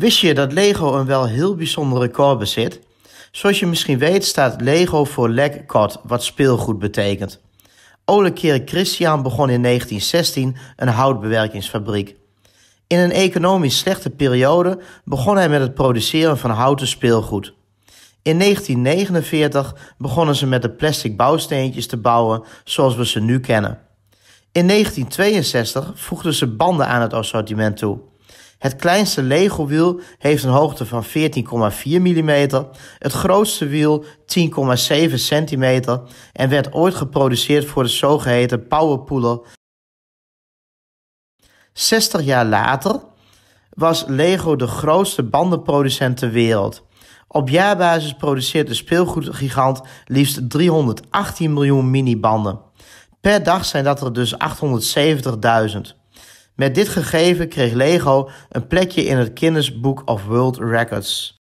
Wist je dat Lego een wel heel bijzonder record bezit? Zoals je misschien weet staat Lego voor Leg wat speelgoed betekent. Ole Kerk Christian begon in 1916 een houtbewerkingsfabriek. In een economisch slechte periode begon hij met het produceren van houten speelgoed. In 1949 begonnen ze met de plastic bouwsteentjes te bouwen zoals we ze nu kennen. In 1962 voegden ze banden aan het assortiment toe. Het kleinste Lego-wiel heeft een hoogte van 14,4 mm, het grootste wiel 10,7 cm en werd ooit geproduceerd voor de zogeheten Powerpooler. 60 jaar later was Lego de grootste bandenproducent ter wereld. Op jaarbasis produceert de speelgoedgigant liefst 318 miljoen minibanden. Per dag zijn dat er dus 870.000. Met dit gegeven kreeg Lego een plekje in het Guinness Book of World Records.